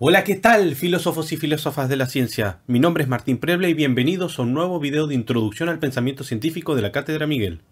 Hola, ¿qué tal, filósofos y filósofas de la ciencia? Mi nombre es Martín Preble y bienvenidos a un nuevo video de introducción al pensamiento científico de la Cátedra Miguel.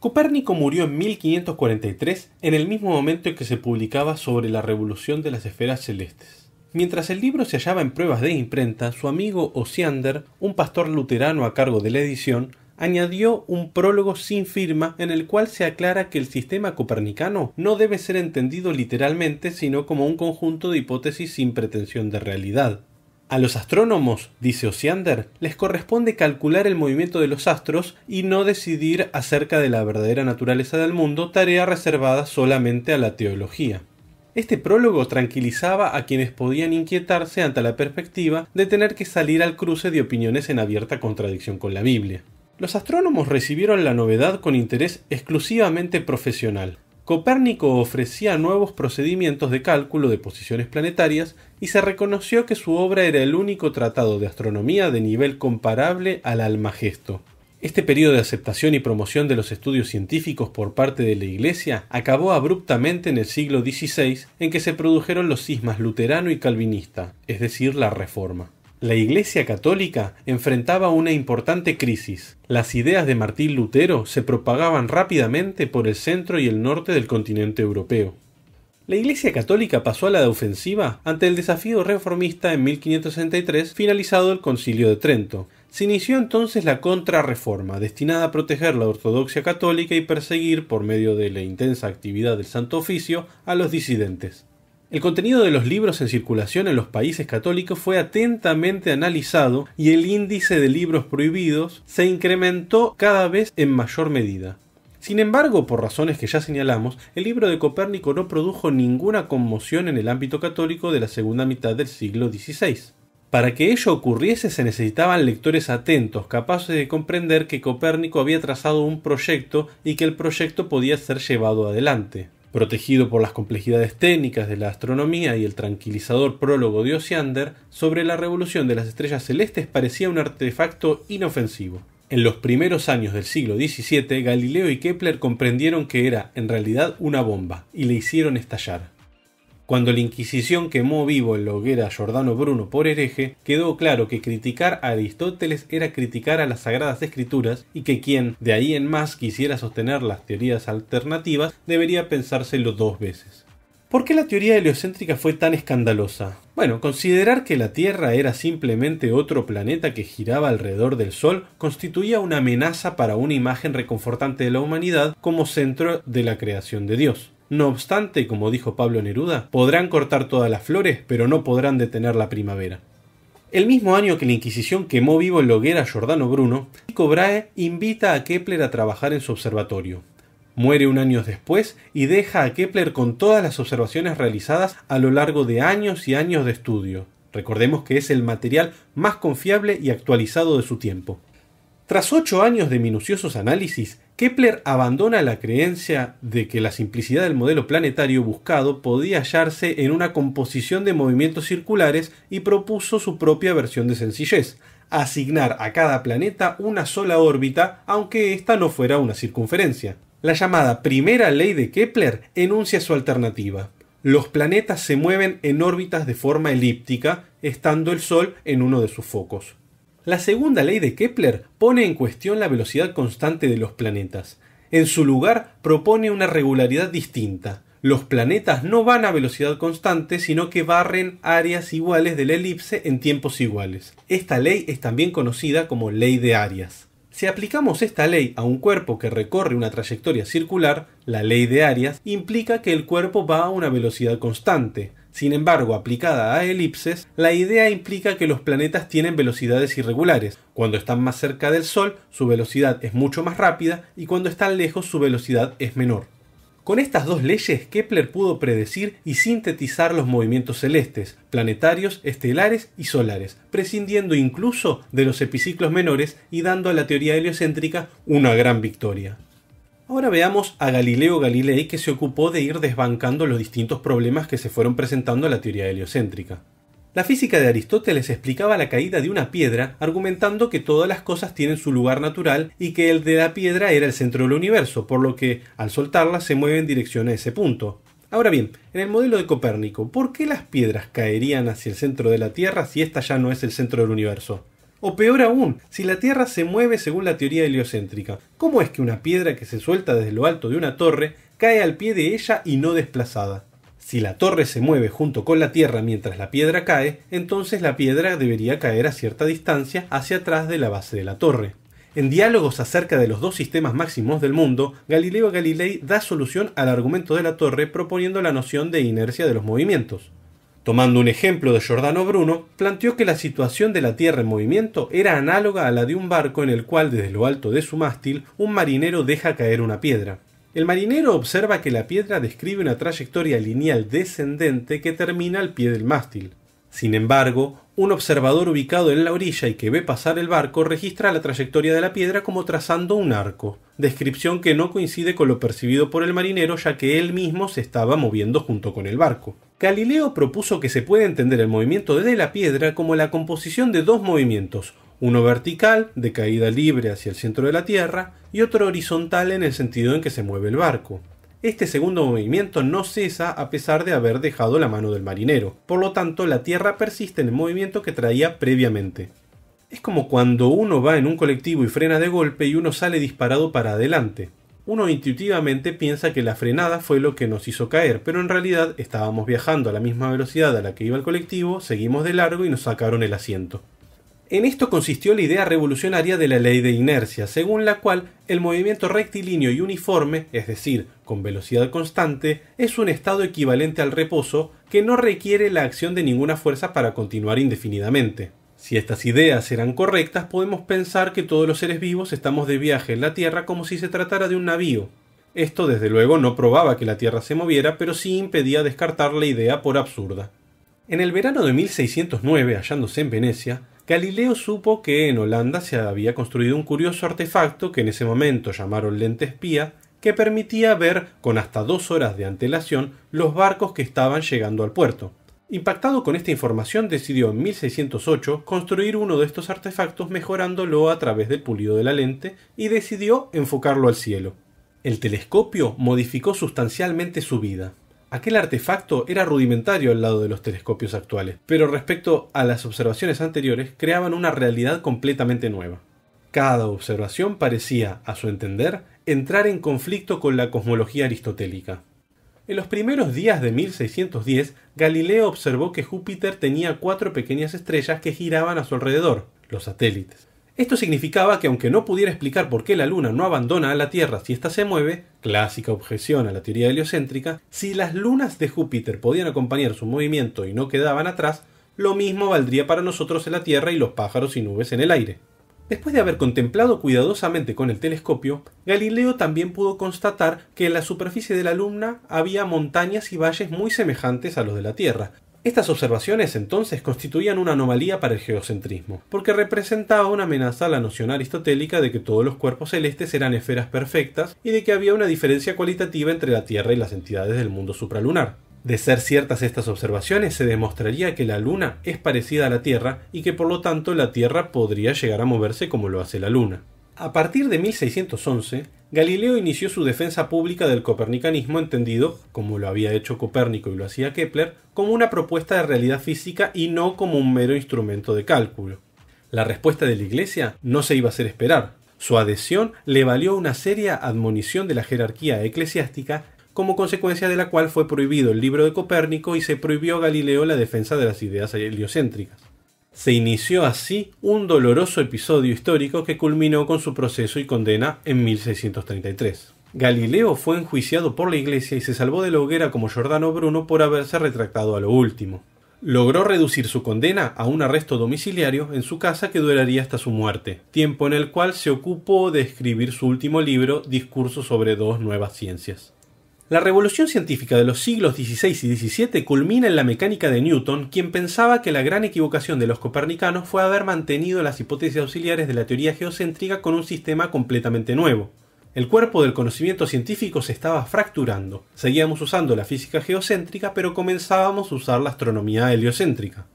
Copérnico murió en 1543, en el mismo momento en que se publicaba sobre la revolución de las esferas celestes. Mientras el libro se hallaba en pruebas de imprenta, su amigo Osiander, un pastor luterano a cargo de la edición, añadió un prólogo sin firma en el cual se aclara que el sistema copernicano no debe ser entendido literalmente sino como un conjunto de hipótesis sin pretensión de realidad. A los astrónomos, dice Osiander, les corresponde calcular el movimiento de los astros y no decidir acerca de la verdadera naturaleza del mundo, tarea reservada solamente a la teología. Este prólogo tranquilizaba a quienes podían inquietarse ante la perspectiva de tener que salir al cruce de opiniones en abierta contradicción con la Biblia. Los astrónomos recibieron la novedad con interés exclusivamente profesional. Copérnico ofrecía nuevos procedimientos de cálculo de posiciones planetarias y se reconoció que su obra era el único tratado de astronomía de nivel comparable al Almagesto. Este periodo de aceptación y promoción de los estudios científicos por parte de la Iglesia acabó abruptamente en el siglo XVI en que se produjeron los cismas luterano y calvinista, es decir, la Reforma. La Iglesia Católica enfrentaba una importante crisis. Las ideas de Martín Lutero se propagaban rápidamente por el centro y el norte del continente europeo. La Iglesia Católica pasó a la defensiva ofensiva ante el desafío reformista en 1563, finalizado el Concilio de Trento. Se inició entonces la contrarreforma, destinada a proteger la ortodoxia católica y perseguir, por medio de la intensa actividad del Santo Oficio, a los disidentes. El contenido de los libros en circulación en los países católicos fue atentamente analizado y el índice de libros prohibidos se incrementó cada vez en mayor medida. Sin embargo, por razones que ya señalamos, el libro de Copérnico no produjo ninguna conmoción en el ámbito católico de la segunda mitad del siglo XVI. Para que ello ocurriese se necesitaban lectores atentos, capaces de comprender que Copérnico había trazado un proyecto y que el proyecto podía ser llevado adelante protegido por las complejidades técnicas de la astronomía y el tranquilizador prólogo de Osiander sobre la revolución de las estrellas celestes parecía un artefacto inofensivo. En los primeros años del siglo XVII, Galileo y Kepler comprendieron que era, en realidad, una bomba, y le hicieron estallar. Cuando la Inquisición quemó vivo en la hoguera a Giordano Bruno por hereje, quedó claro que criticar a Aristóteles era criticar a las Sagradas Escrituras y que quien de ahí en más quisiera sostener las teorías alternativas debería pensárselo dos veces. ¿Por qué la teoría heliocéntrica fue tan escandalosa? Bueno, considerar que la Tierra era simplemente otro planeta que giraba alrededor del Sol constituía una amenaza para una imagen reconfortante de la humanidad como centro de la creación de Dios. No obstante, como dijo Pablo Neruda, podrán cortar todas las flores, pero no podrán detener la primavera. El mismo año que la Inquisición quemó vivo en hoguera Giordano Bruno, Tycho Brahe invita a Kepler a trabajar en su observatorio. Muere un año después y deja a Kepler con todas las observaciones realizadas a lo largo de años y años de estudio. Recordemos que es el material más confiable y actualizado de su tiempo. Tras ocho años de minuciosos análisis, Kepler abandona la creencia de que la simplicidad del modelo planetario buscado podía hallarse en una composición de movimientos circulares y propuso su propia versión de sencillez, asignar a cada planeta una sola órbita, aunque ésta no fuera una circunferencia. La llamada primera ley de Kepler enuncia su alternativa. Los planetas se mueven en órbitas de forma elíptica, estando el Sol en uno de sus focos. La segunda ley de Kepler pone en cuestión la velocidad constante de los planetas. En su lugar propone una regularidad distinta. Los planetas no van a velocidad constante, sino que barren áreas iguales de la elipse en tiempos iguales. Esta ley es también conocida como ley de áreas. Si aplicamos esta ley a un cuerpo que recorre una trayectoria circular, la ley de áreas implica que el cuerpo va a una velocidad constante. Sin embargo, aplicada a elipses, la idea implica que los planetas tienen velocidades irregulares. Cuando están más cerca del Sol, su velocidad es mucho más rápida y cuando están lejos su velocidad es menor. Con estas dos leyes, Kepler pudo predecir y sintetizar los movimientos celestes, planetarios, estelares y solares, prescindiendo incluso de los epiciclos menores y dando a la teoría heliocéntrica una gran victoria. Ahora veamos a Galileo Galilei que se ocupó de ir desbancando los distintos problemas que se fueron presentando a la teoría heliocéntrica. La física de Aristóteles explicaba la caída de una piedra argumentando que todas las cosas tienen su lugar natural y que el de la piedra era el centro del universo, por lo que al soltarla se mueve en dirección a ese punto. Ahora bien, en el modelo de Copérnico, ¿por qué las piedras caerían hacia el centro de la Tierra si ésta ya no es el centro del universo? O peor aún, si la Tierra se mueve según la teoría heliocéntrica, ¿cómo es que una piedra que se suelta desde lo alto de una torre cae al pie de ella y no desplazada? Si la torre se mueve junto con la Tierra mientras la piedra cae, entonces la piedra debería caer a cierta distancia hacia atrás de la base de la torre. En diálogos acerca de los dos sistemas máximos del mundo, Galileo Galilei da solución al argumento de la torre proponiendo la noción de inercia de los movimientos. Tomando un ejemplo de Giordano Bruno, planteó que la situación de la Tierra en movimiento era análoga a la de un barco en el cual desde lo alto de su mástil un marinero deja caer una piedra. El marinero observa que la piedra describe una trayectoria lineal descendente que termina al pie del mástil. Sin embargo, un observador ubicado en la orilla y que ve pasar el barco registra la trayectoria de la piedra como trazando un arco, descripción que no coincide con lo percibido por el marinero ya que él mismo se estaba moviendo junto con el barco. Galileo propuso que se puede entender el movimiento de la piedra como la composición de dos movimientos, uno vertical, de caída libre hacia el centro de la Tierra, y otro horizontal en el sentido en que se mueve el barco. Este segundo movimiento no cesa a pesar de haber dejado la mano del marinero, por lo tanto la Tierra persiste en el movimiento que traía previamente. Es como cuando uno va en un colectivo y frena de golpe y uno sale disparado para adelante. Uno intuitivamente piensa que la frenada fue lo que nos hizo caer, pero en realidad estábamos viajando a la misma velocidad a la que iba el colectivo, seguimos de largo y nos sacaron el asiento. En esto consistió la idea revolucionaria de la ley de inercia, según la cual el movimiento rectilíneo y uniforme, es decir, con velocidad constante, es un estado equivalente al reposo que no requiere la acción de ninguna fuerza para continuar indefinidamente. Si estas ideas eran correctas, podemos pensar que todos los seres vivos estamos de viaje en la Tierra como si se tratara de un navío. Esto desde luego no probaba que la Tierra se moviera, pero sí impedía descartar la idea por absurda. En el verano de 1609, hallándose en Venecia, Galileo supo que en Holanda se había construido un curioso artefacto que en ese momento llamaron lente espía, que permitía ver con hasta dos horas de antelación los barcos que estaban llegando al puerto. Impactado con esta información, decidió en 1608 construir uno de estos artefactos mejorándolo a través del pulido de la lente y decidió enfocarlo al cielo. El telescopio modificó sustancialmente su vida. Aquel artefacto era rudimentario al lado de los telescopios actuales, pero respecto a las observaciones anteriores creaban una realidad completamente nueva. Cada observación parecía, a su entender, entrar en conflicto con la cosmología aristotélica. En los primeros días de 1610, Galileo observó que Júpiter tenía cuatro pequeñas estrellas que giraban a su alrededor, los satélites. Esto significaba que aunque no pudiera explicar por qué la Luna no abandona a la Tierra si ésta se mueve, clásica objeción a la teoría heliocéntrica, si las lunas de Júpiter podían acompañar su movimiento y no quedaban atrás, lo mismo valdría para nosotros en la Tierra y los pájaros y nubes en el aire. Después de haber contemplado cuidadosamente con el telescopio, Galileo también pudo constatar que en la superficie de la luna había montañas y valles muy semejantes a los de la Tierra, estas observaciones entonces constituían una anomalía para el geocentrismo, porque representaba una amenaza a la noción aristotélica de que todos los cuerpos celestes eran esferas perfectas y de que había una diferencia cualitativa entre la Tierra y las entidades del mundo supralunar. De ser ciertas estas observaciones, se demostraría que la Luna es parecida a la Tierra y que por lo tanto la Tierra podría llegar a moverse como lo hace la Luna. A partir de 1611, Galileo inició su defensa pública del copernicanismo entendido, como lo había hecho Copérnico y lo hacía Kepler, como una propuesta de realidad física y no como un mero instrumento de cálculo. La respuesta de la Iglesia no se iba a hacer esperar. Su adhesión le valió una seria admonición de la jerarquía eclesiástica como consecuencia de la cual fue prohibido el libro de Copérnico y se prohibió a Galileo la defensa de las ideas heliocéntricas. Se inició así un doloroso episodio histórico que culminó con su proceso y condena en 1633. Galileo fue enjuiciado por la Iglesia y se salvó de la hoguera como Giordano Bruno por haberse retractado a lo último. Logró reducir su condena a un arresto domiciliario en su casa que duraría hasta su muerte, tiempo en el cual se ocupó de escribir su último libro, Discurso sobre dos nuevas ciencias. La revolución científica de los siglos XVI y XVII culmina en la mecánica de Newton, quien pensaba que la gran equivocación de los copernicanos fue haber mantenido las hipótesis auxiliares de la teoría geocéntrica con un sistema completamente nuevo. El cuerpo del conocimiento científico se estaba fracturando. Seguíamos usando la física geocéntrica, pero comenzábamos a usar la astronomía heliocéntrica.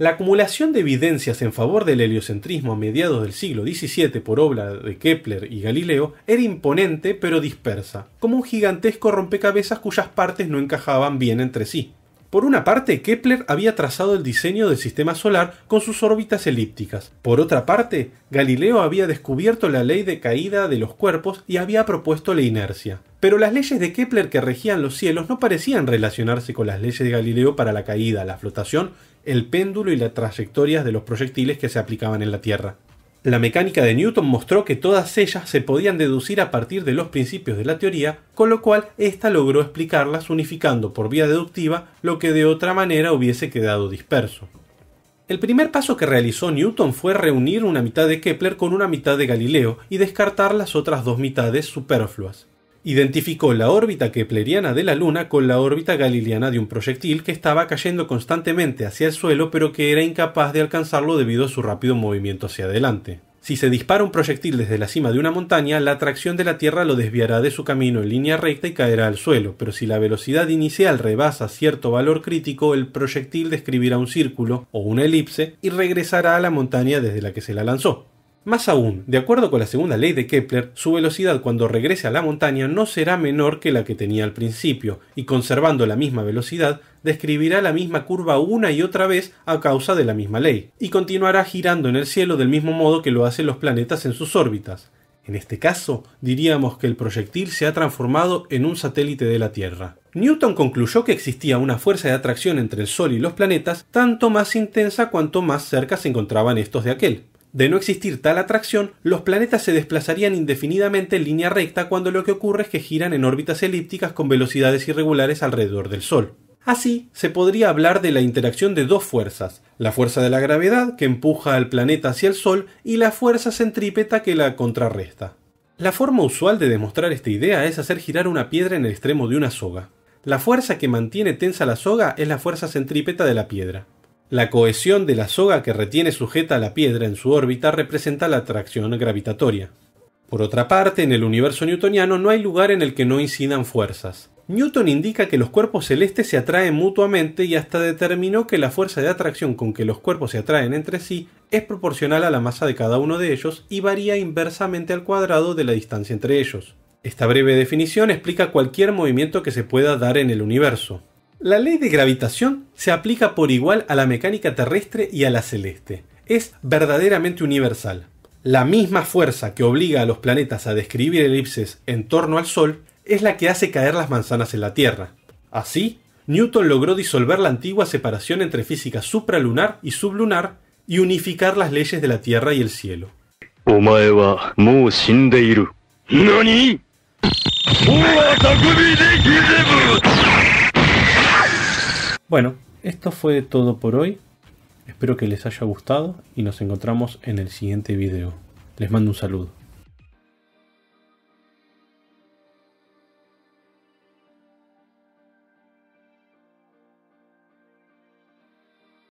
La acumulación de evidencias en favor del heliocentrismo a mediados del siglo XVII por obra de Kepler y Galileo era imponente pero dispersa, como un gigantesco rompecabezas cuyas partes no encajaban bien entre sí. Por una parte, Kepler había trazado el diseño del sistema solar con sus órbitas elípticas. Por otra parte, Galileo había descubierto la ley de caída de los cuerpos y había propuesto la inercia. Pero las leyes de Kepler que regían los cielos no parecían relacionarse con las leyes de Galileo para la caída, la flotación el péndulo y las trayectorias de los proyectiles que se aplicaban en la Tierra. La mecánica de Newton mostró que todas ellas se podían deducir a partir de los principios de la teoría, con lo cual ésta logró explicarlas unificando por vía deductiva lo que de otra manera hubiese quedado disperso. El primer paso que realizó Newton fue reunir una mitad de Kepler con una mitad de Galileo y descartar las otras dos mitades superfluas identificó la órbita kepleriana de la Luna con la órbita galileana de un proyectil que estaba cayendo constantemente hacia el suelo pero que era incapaz de alcanzarlo debido a su rápido movimiento hacia adelante. Si se dispara un proyectil desde la cima de una montaña, la atracción de la Tierra lo desviará de su camino en línea recta y caerá al suelo, pero si la velocidad inicial rebasa cierto valor crítico, el proyectil describirá un círculo o una elipse y regresará a la montaña desde la que se la lanzó. Más aún, de acuerdo con la segunda ley de Kepler, su velocidad cuando regrese a la montaña no será menor que la que tenía al principio, y conservando la misma velocidad, describirá la misma curva una y otra vez a causa de la misma ley, y continuará girando en el cielo del mismo modo que lo hacen los planetas en sus órbitas. En este caso, diríamos que el proyectil se ha transformado en un satélite de la Tierra. Newton concluyó que existía una fuerza de atracción entre el Sol y los planetas tanto más intensa cuanto más cerca se encontraban estos de aquel. De no existir tal atracción, los planetas se desplazarían indefinidamente en línea recta cuando lo que ocurre es que giran en órbitas elípticas con velocidades irregulares alrededor del Sol. Así, se podría hablar de la interacción de dos fuerzas, la fuerza de la gravedad que empuja al planeta hacia el Sol y la fuerza centrípeta que la contrarresta. La forma usual de demostrar esta idea es hacer girar una piedra en el extremo de una soga. La fuerza que mantiene tensa la soga es la fuerza centrípeta de la piedra. La cohesión de la soga que retiene sujeta a la piedra en su órbita representa la atracción gravitatoria. Por otra parte, en el universo newtoniano no hay lugar en el que no incidan fuerzas. Newton indica que los cuerpos celestes se atraen mutuamente y hasta determinó que la fuerza de atracción con que los cuerpos se atraen entre sí es proporcional a la masa de cada uno de ellos y varía inversamente al cuadrado de la distancia entre ellos. Esta breve definición explica cualquier movimiento que se pueda dar en el universo. La ley de gravitación se aplica por igual a la mecánica terrestre y a la celeste. Es verdaderamente universal. La misma fuerza que obliga a los planetas a describir elipses en torno al Sol es la que hace caer las manzanas en la Tierra. Así, Newton logró disolver la antigua separación entre física supralunar y sublunar y unificar las leyes de la Tierra y el cielo. Bueno, esto fue todo por hoy. Espero que les haya gustado y nos encontramos en el siguiente video. Les mando un saludo.